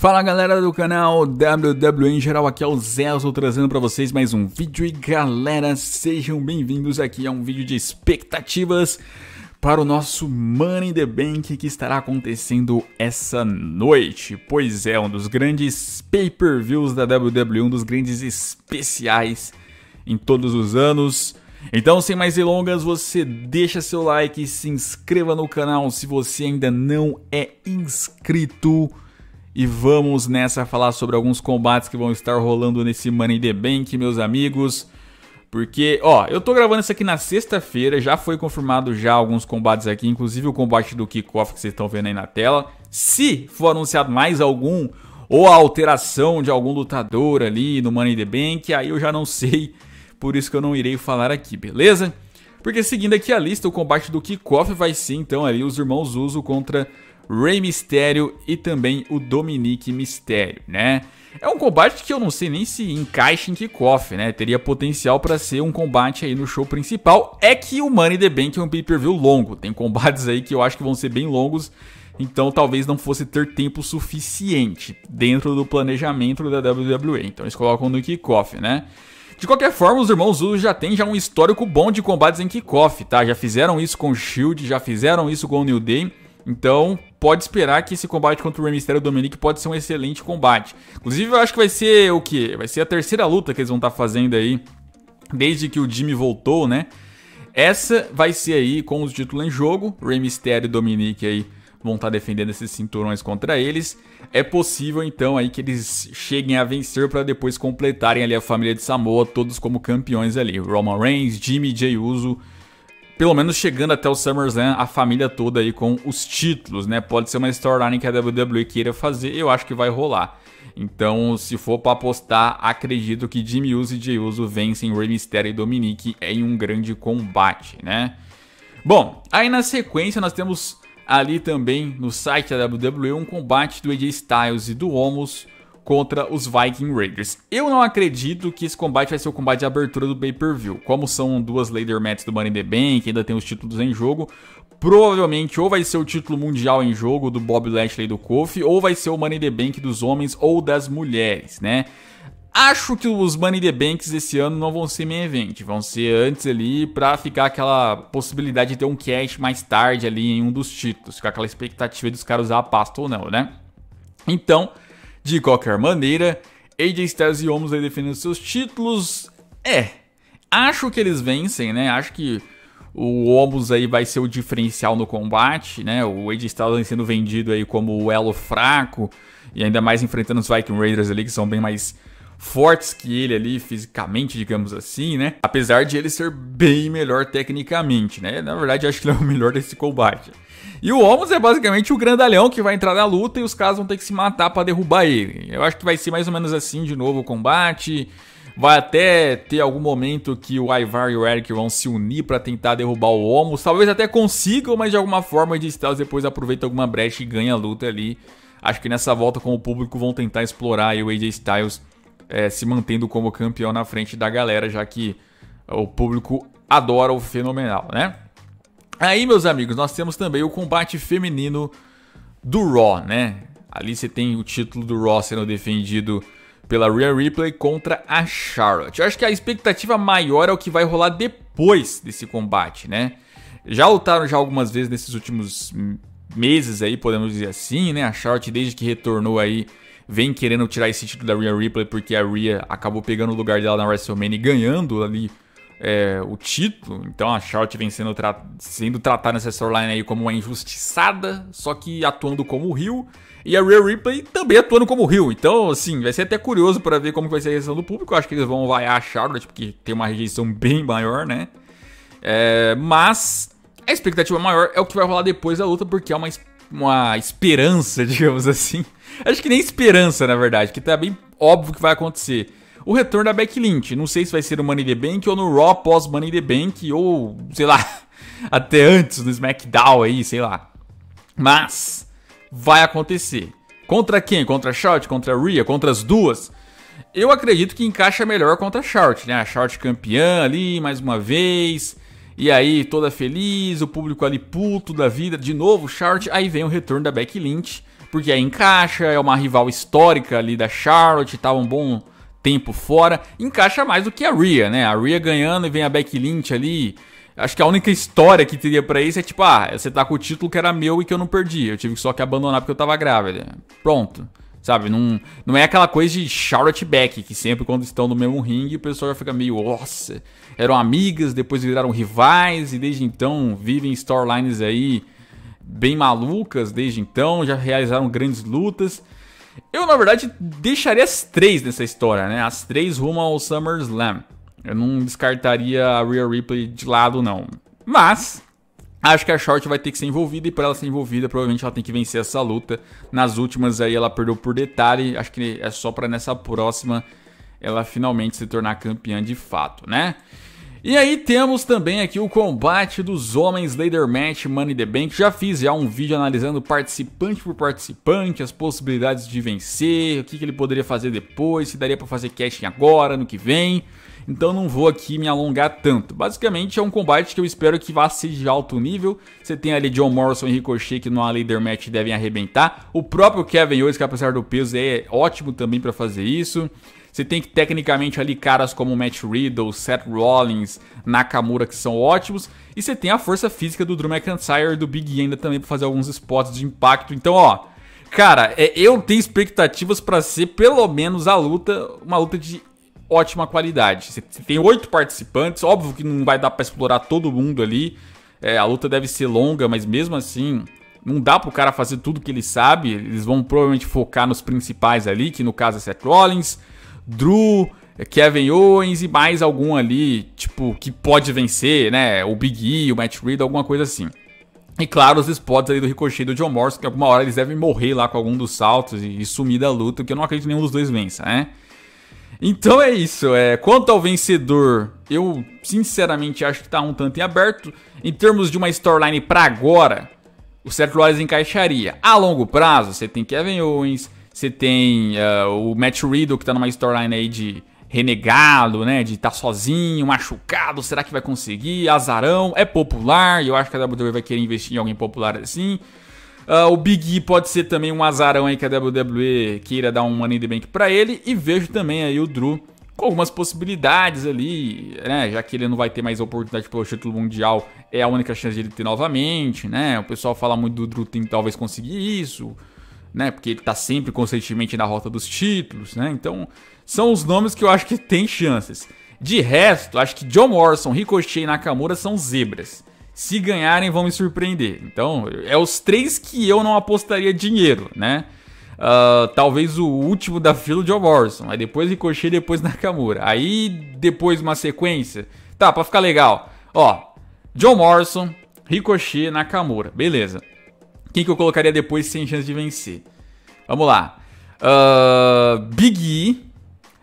Fala galera do canal WWE em geral, aqui é o Zezo trazendo para vocês mais um vídeo e galera, sejam bem-vindos aqui a um vídeo de expectativas para o nosso Money in the Bank que estará acontecendo essa noite. Pois é, um dos grandes pay-per-views da WWE, um dos grandes especiais em todos os anos. Então, sem mais delongas, você deixa seu like, se inscreva no canal se você ainda não é inscrito. E vamos nessa falar sobre alguns combates que vão estar rolando nesse Money the Bank, meus amigos. Porque, ó, eu tô gravando isso aqui na sexta-feira, já foi confirmado já alguns combates aqui, inclusive o combate do kickoff que vocês estão vendo aí na tela. Se for anunciado mais algum ou a alteração de algum lutador ali no Money the Bank, aí eu já não sei, por isso que eu não irei falar aqui, beleza? Porque seguindo aqui a lista, o combate do kickoff vai ser então ali os irmãos Uso contra Rey Mysterio e também o Dominique Mysterio, né? É um combate que eu não sei nem se encaixa em kickoff, né? Teria potencial para ser um combate aí no show principal. É que o Money the Bank é um pay-per-view longo. Tem combates aí que eu acho que vão ser bem longos. Então talvez não fosse ter tempo suficiente dentro do planejamento da WWE. Então eles colocam no kickoff, né? De qualquer forma, os irmãos Uso já têm já um histórico bom de combates em kickoff, tá? Já fizeram isso com o Shield, já fizeram isso com o New Day. Então, pode esperar que esse combate contra o Rey Mysterio e o Dominic pode ser um excelente combate. Inclusive, eu acho que vai ser o quê? Vai ser a terceira luta que eles vão estar tá fazendo aí, desde que o Jimmy voltou, né? Essa vai ser aí com os títulos em jogo, Rey Mysterio e Dominic aí vão estar tá defendendo esses cinturões contra eles. É possível então aí que eles cheguem a vencer para depois completarem ali a família de Samoa, todos como campeões ali. Roman Reigns, Jimmy, Jey Uso, pelo menos chegando até o SummerSlam, a família toda aí com os títulos, né? Pode ser uma storyline que a WWE queira fazer, eu acho que vai rolar. Então, se for para apostar, acredito que Jimmy Uso e Jey Uso vencem Rey Mysterio e Dominique em um grande combate, né? Bom, aí na sequência nós temos ali também no site da WWE um combate do AJ Styles e do Omos contra os Viking Raiders. Eu não acredito que esse combate vai ser o combate de abertura do pay-per-view. Como são duas later matches do Money in the Bank, ainda tem os títulos em jogo, provavelmente ou vai ser o título mundial em jogo do Bob Lashley e do Kofi, ou vai ser o Money in the Bank dos homens ou das mulheres, né? Acho que os Money in the Banks esse ano não vão ser main event, vão ser antes ali para ficar aquela possibilidade de ter um cash mais tarde ali em um dos títulos, ficar aquela expectativa dos caras usar a pasta ou não, né? Então, de qualquer maneira, AJ Styles e Omos aí defendendo seus títulos. É, acho que eles vencem, né? Acho que o Omos aí vai ser o diferencial no combate, né? O AJ Styles sendo vendido aí como o elo fraco e ainda mais enfrentando os Viking Raiders ali que são bem mais fortes que ele ali fisicamente, digamos assim, né? Apesar de ele ser bem melhor tecnicamente, né? Na verdade, acho que ele é o melhor desse combate. E o Omos é basicamente o grandalhão que vai entrar na luta e os caras vão ter que se matar para derrubar ele. Eu acho que vai ser mais ou menos assim de novo o combate. Vai até ter algum momento que o Ivar e o Eric vão se unir para tentar derrubar o Omos. Talvez até consigam, mas de alguma forma o Styles depois aproveita alguma brecha e ganha a luta ali. Acho que nessa volta com o público vão tentar explorar o AJ Styles é, se mantendo como campeão na frente da galera, já que o público adora o fenomenal, né? Aí, meus amigos, nós temos também o combate feminino do Raw, né? Ali você tem o título do Raw sendo defendido pela Rhea Ripley contra a Charlotte. Eu acho que a expectativa maior é o que vai rolar depois desse combate, né? Já lutaram já algumas vezes nesses últimos meses aí, podemos dizer assim, né? A Charlotte desde que retornou aí vem querendo tirar esse título da Rhea Ripley porque a Rhea acabou pegando o lugar dela na WrestleMania e ganhando ali é, o título. Então a Charlotte vem sendo, tra sendo tratada nessa storyline aí como uma injustiçada, só que atuando como o Rio. E a Real Ripley também atuando como o Rio. Então, assim, vai ser até curioso para ver como vai ser a reação do público. Eu acho que eles vão vaiar a Charlotte, porque tem uma rejeição bem maior, né? É, mas a expectativa maior é o que vai rolar depois da luta, porque é uma, uma esperança, digamos assim. Acho que nem esperança, na verdade, que tá bem óbvio que vai acontecer o retorno da Lynch, Não sei se vai ser no Money the Bank ou no Raw pós Money the Bank ou, sei lá, até antes no SmackDown aí, sei lá. Mas vai acontecer. Contra quem? Contra a Shout? Contra a Rhea? Contra as duas? Eu acredito que encaixa melhor contra a Shout, né? A Shout campeã ali, mais uma vez. E aí, toda feliz, o público ali puto da vida, de novo Charlotte, aí vem o retorno da Becky Lynch, porque aí encaixa, é uma rival histórica ali da Charlotte, tava tá um bom tempo fora, encaixa mais do que a Rhea, né? A Rhea ganhando e vem a Becky Lynch ali. Acho que a única história que teria para isso é tipo, ah, você tá com o título que era meu e que eu não perdi. Eu tive só que abandonar porque eu tava grávida. Pronto. Sabe, não, não é aquela coisa de Charlotte Beck, que sempre quando estão no mesmo ringue o pessoal já fica meio, nossa, eram amigas, depois viraram rivais e desde então vivem storylines aí bem malucas desde então, já realizaram grandes lutas. Eu, na verdade, deixaria as três nessa história, né? As três rumo ao SummerSlam. Eu não descartaria a Real Ripley de lado, não. Mas, acho que a Short vai ter que ser envolvida, e para ela ser envolvida, provavelmente ela tem que vencer essa luta. Nas últimas aí ela perdeu por detalhe, acho que é só para nessa próxima ela finalmente se tornar campeã de fato, né? E aí temos também aqui o combate dos homens Later Match Money the Bank. Já fiz já um vídeo analisando participante por participante, as possibilidades de vencer, o que, que ele poderia fazer depois, se daria para fazer cash agora, no que vem. Então não vou aqui me alongar tanto. Basicamente é um combate que eu espero que vá ser de alto nível. Você tem ali John Morrison e Ricochet que numa Later Match devem arrebentar. O próprio Kevin Owens, que apesar do peso é ótimo também para fazer isso. Você tem que, tecnicamente, ali caras como Matt Riddle, Seth Rollins, Nakamura, que são ótimos. E você tem a força física do Drew McIntyre e do Big E ainda também para fazer alguns spots de impacto. Então, ó, cara, é, eu tenho expectativas para ser, pelo menos, a luta, uma luta de ótima qualidade. Você tem oito participantes, óbvio que não vai dar para explorar todo mundo ali. É, a luta deve ser longa, mas mesmo assim, não dá pro cara fazer tudo que ele sabe. Eles vão provavelmente focar nos principais ali, que no caso é Seth Rollins, Drew, Kevin Owens e mais algum ali, tipo, que pode vencer, né? O Big E, o Matt Reed, alguma coisa assim. E claro, os spots ali do Ricochet e do John Morrison, que alguma hora eles devem morrer lá com algum dos saltos e, e sumir da luta, que eu não acredito que nenhum dos dois vença, né? Então é isso. É, quanto ao vencedor, eu sinceramente acho que tá um tanto em aberto. Em termos de uma storyline para agora, o Seth Rollins encaixaria. A longo prazo, você tem Kevin Owens, você tem uh, o Matt Riddle, que tá numa storyline aí de renegado, né? De estar tá sozinho, machucado, será que vai conseguir? Azarão, é popular, e eu acho que a WWE vai querer investir em alguém popular assim. Uh, o Big E pode ser também um azarão aí que a WWE queira dar um Money in the Bank pra ele. E vejo também aí o Drew com algumas possibilidades ali, né? Já que ele não vai ter mais oportunidade pelo título mundial, é a única chance de ele ter novamente, né? O pessoal fala muito do Drew tem talvez conseguir isso né? Porque ele tá sempre constantemente na rota dos títulos, né? Então, são os nomes que eu acho que tem chances. De resto, acho que John Morrison, Ricochet e Nakamura são zebras. Se ganharem, vão me surpreender. Então, é os três que eu não apostaria dinheiro, né? Uh, talvez o último da fila, John Morrison. Aí depois Ricochet, depois Nakamura. Aí, depois uma sequência. Tá, pra ficar legal. Ó, John Morrison, Ricochet, Nakamura. Beleza. Quem que eu colocaria depois sem chance de vencer? Vamos lá. Uh, Big E.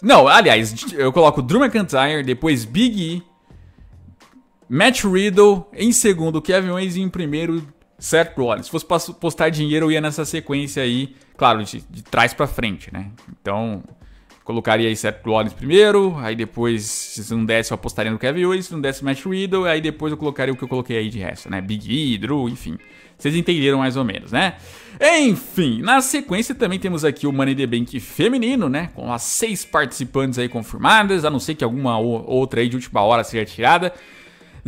Não, aliás, eu coloco Drew McIntyre, depois Big E, Matt Riddle em segundo, Kevin Owens em primeiro, Seth Rollins. Se fosse postar dinheiro, eu ia nessa sequência aí, claro, de, de trás para frente, né? Então, colocaria aí Seth Rollins primeiro, aí depois, se não desse, eu apostaria no Kevin Owens, se não desse, Matt Riddle, aí depois eu colocaria o que eu coloquei aí de resto, né? Big E, Drew, enfim. Vocês entenderam mais ou menos, né? Enfim, na sequência também temos aqui o Money the Bank feminino, né? Com as seis participantes aí confirmadas, a não ser que alguma outra aí de última hora seja tirada.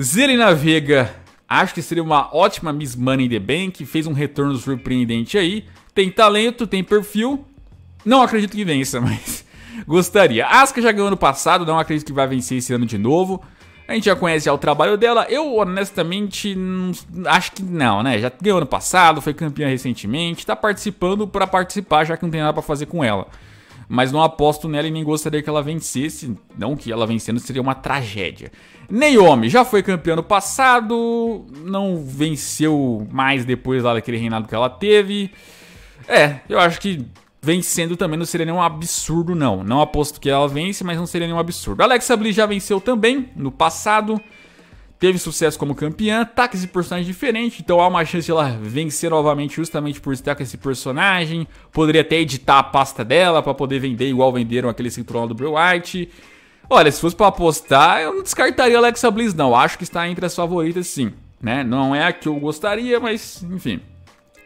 Zelina Vega, acho que seria uma ótima Miss Money the Bank, fez um retorno surpreendente aí. Tem talento, tem perfil. Não acredito que vença, mas gostaria. Asuka já ganhou ano passado, não acredito que vai vencer esse ano de novo. A gente já conhece já o trabalho dela. Eu, honestamente, não, acho que não, né? Já ganhou ano passado, foi campeã recentemente, tá participando para participar, já que não tem nada para fazer com ela. Mas não aposto nela e nem gostaria que ela vencesse. Não que ela vencendo seria uma tragédia. Naomi já foi campeã no passado, não venceu mais depois lá daquele reinado que ela teve. É, eu acho que vencendo também não seria nenhum absurdo, não. Não aposto que ela vence, mas não seria nenhum absurdo. Alexa Bliss já venceu também no passado. Teve sucesso como campeã, tá com esse personagem diferente, então há uma chance de ela vencer novamente justamente por estar com esse personagem. Poderia até editar a pasta dela para poder vender igual venderam aquele cinturão do Bray White. Olha, se fosse para apostar, eu não descartaria a Alexa Bliss não. Acho que está entre as favoritas sim, né? Não é a que eu gostaria, mas enfim,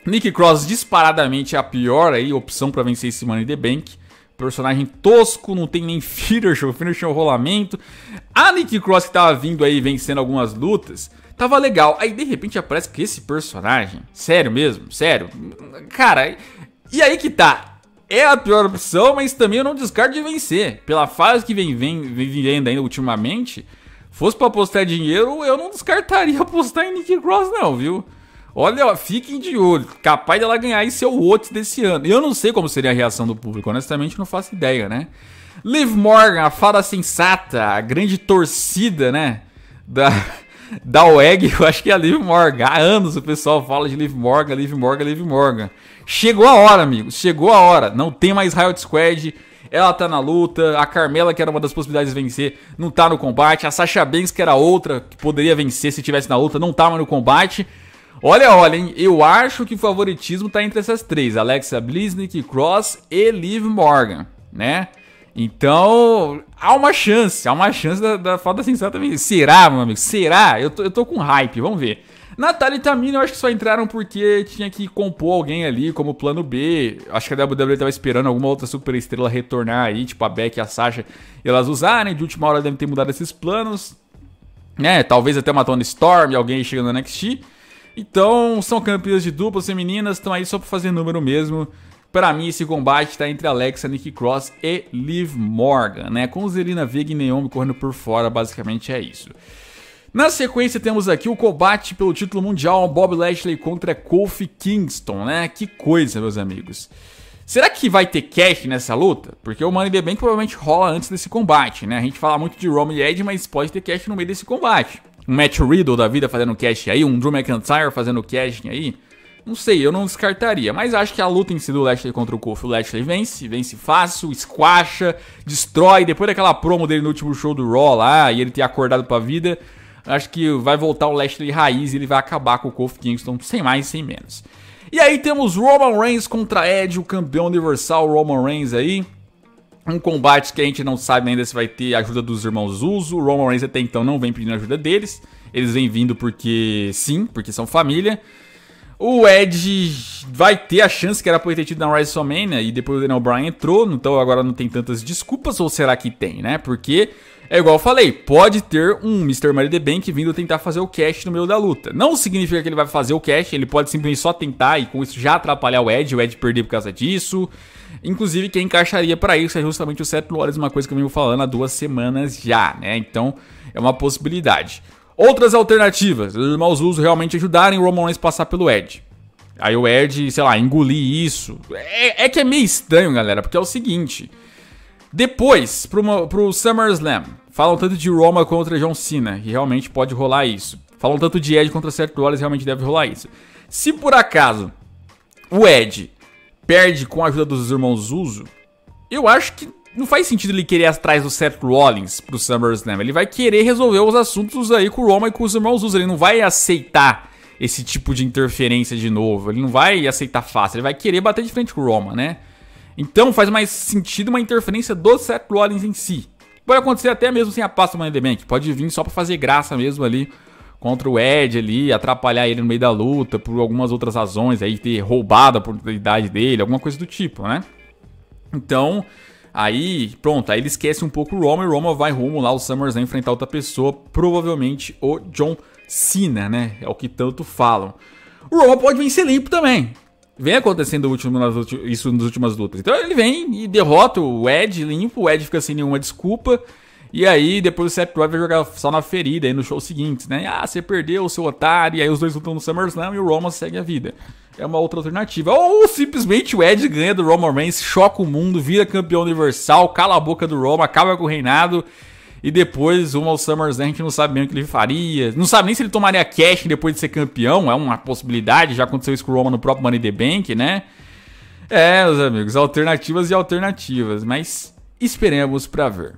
Nick Cross disparadamente é a pior aí, opção para vencer esse Money the Bank. Personagem tosco, não tem nem finisher, o finisher é um rolamento. A Nick Cross que tava vindo aí vencendo algumas lutas, tava legal. Aí de repente aparece que esse personagem, sério mesmo, sério, cara, e aí que tá. É a pior opção, mas também eu não descarto de vencer. Pela fase que vem, vem, vem vivendo ainda ultimamente, fosse para apostar dinheiro, eu não descartaria apostar em Nick Cross não, viu? Olha, ó, fiquem de olho. Capaz dela ganhar esse é o outro desse ano. Eu não sei como seria a reação do público, honestamente não faço ideia, né? Liv Morgan, a fada sensata, a grande torcida, né? Da, da WEG, eu acho que é a Liv Morgan. Há anos o pessoal fala de Liv Morgan, Liv Morgan, Liv Morgan. Chegou a hora, amigos, chegou a hora. Não tem mais Riot Squad, ela tá na luta. A Carmela, que era uma das possibilidades de vencer, não tá no combate. A Sasha Banks, que era outra que poderia vencer se tivesse na luta, não tava tá no combate. Olha, olha, hein? Eu acho que o favoritismo tá entre essas três: Alexa Bliss, Nikki Cross e Liv Morgan, né? Então, há uma chance, há uma chance da, da falta sensata vencer. Será, meu amigo? Será? Eu tô, eu tô com hype, vamos ver. Natália e Tamina eu acho que só entraram porque tinha que compor alguém ali como plano B. Acho que a WWE tava esperando alguma outra super estrela retornar aí, tipo a Beck e a Sasha, e elas usarem. De última hora devem ter mudado esses planos, né? Talvez até uma Tony Storm, alguém chegando na NXT. Então, são campeãs de duplas femininas, estão aí só para fazer número mesmo. Para mim, esse combate tá entre Alexa, Nikki Cross e Liv Morgan, né? Com Zelina Vega e Naomi correndo por fora, basicamente é isso. Na sequência temos aqui o combate pelo título mundial Bob Lashley contra Kofi Kingston, né? Que coisa, meus amigos. Será que vai ter cash nessa luta? Porque o Money the Bank provavelmente rola antes desse combate, né? A gente fala muito de Roman e Edge, mas pode ter cash no meio desse combate um Matt Riddle da vida fazendo cash aí, um Drew McIntyre fazendo cash aí. Não sei, eu não descartaria, mas acho que a luta em si do Lashley contra o Kofi, o Lashley vence, vence fácil, esquacha, destrói. Depois daquela promo dele no último show do Raw lá, e ele ter acordado pra vida, acho que vai voltar o Lashley raiz e ele vai acabar com o Kofi Kingston, sem mais, sem menos. E aí temos Roman Reigns contra Edge, o campeão universal Roman Reigns aí. Um combate que a gente não sabe ainda se vai ter ajuda dos irmãos Uso. O Roman Reigns até então não vem pedindo ajuda deles. Eles vêm vindo porque sim, porque são família. O Ed vai ter a chance que era por ter tido na WrestleMania né? e depois o Daniel Bryan entrou, então agora não tem tantas desculpas, ou será que tem, né? Porque, é igual eu falei, pode ter um Mr. Money the Bank vindo tentar fazer o cash no meio da luta. Não significa que ele vai fazer o cash, ele pode simplesmente só tentar e com isso já atrapalhar o Ed. o Ed perder por causa disso. Inclusive, quem encaixaria para isso é justamente o Seth Rollins, uma coisa que eu venho falando há duas semanas já, né? Então, é uma possibilidade. Outras alternativas, os irmãos uso realmente ajudarem o Roman Reigns passar pelo Ed. Aí o Ed, sei lá, engolir isso. É, é, que é meio estranho, galera, porque é o seguinte. Depois, pro, uma, pro SummerSlam, falam tanto de Roma contra John Cena, que realmente pode rolar isso. Falam tanto de Ed contra Seth Rollins, realmente deve rolar isso. Se por acaso o Ed perde com a ajuda dos irmãos Uso, eu acho que não faz sentido ele querer ir atrás do Seth Rollins pro SummerSlam. Ele vai querer resolver os assuntos aí com o Roma e com os irmãos Usos. Ele não vai aceitar esse tipo de interferência de novo. Ele não vai aceitar fácil. Ele vai querer bater de frente com o Roma, né? Então faz mais sentido uma interferência do Seth Rollins em si. Pode acontecer até mesmo sem a pasta do Money the Bank. Pode vir só para fazer graça mesmo ali contra o Ed ali, atrapalhar ele no meio da luta por algumas outras razões aí, ter roubado a oportunidade dele, alguma coisa do tipo, né? Então, Aí, pronto, aí ele esquece um pouco o Roma e o Roma vai rumo lá, o Summers vai enfrentar outra pessoa, provavelmente o John Cena, né? É o que tanto falam. O Roma pode vencer limpo também. Vem acontecendo isso nas últimas lutas. Então ele vem e derrota o Ed limpo, o Ed fica sem nenhuma desculpa. E aí, depois o Seth Rollins vai jogar só na ferida aí no show seguinte, né? Ah, você perdeu, o seu otário. E aí os dois lutam no SummerSlam e o Roma segue a vida é uma outra alternativa. Ou simplesmente o Ed ganha do Roman Reigns, choca o mundo, vira campeão universal, cala a boca do Roma, acaba com o reinado. E depois, uma ao SummerSlam, a gente não sabe bem o que ele faria. Não sabe nem se ele tomaria cash depois de ser campeão. É uma possibilidade. Já aconteceu isso com o Roman no próprio Money the Bank, né? É, meus amigos, alternativas e alternativas. Mas esperemos para ver.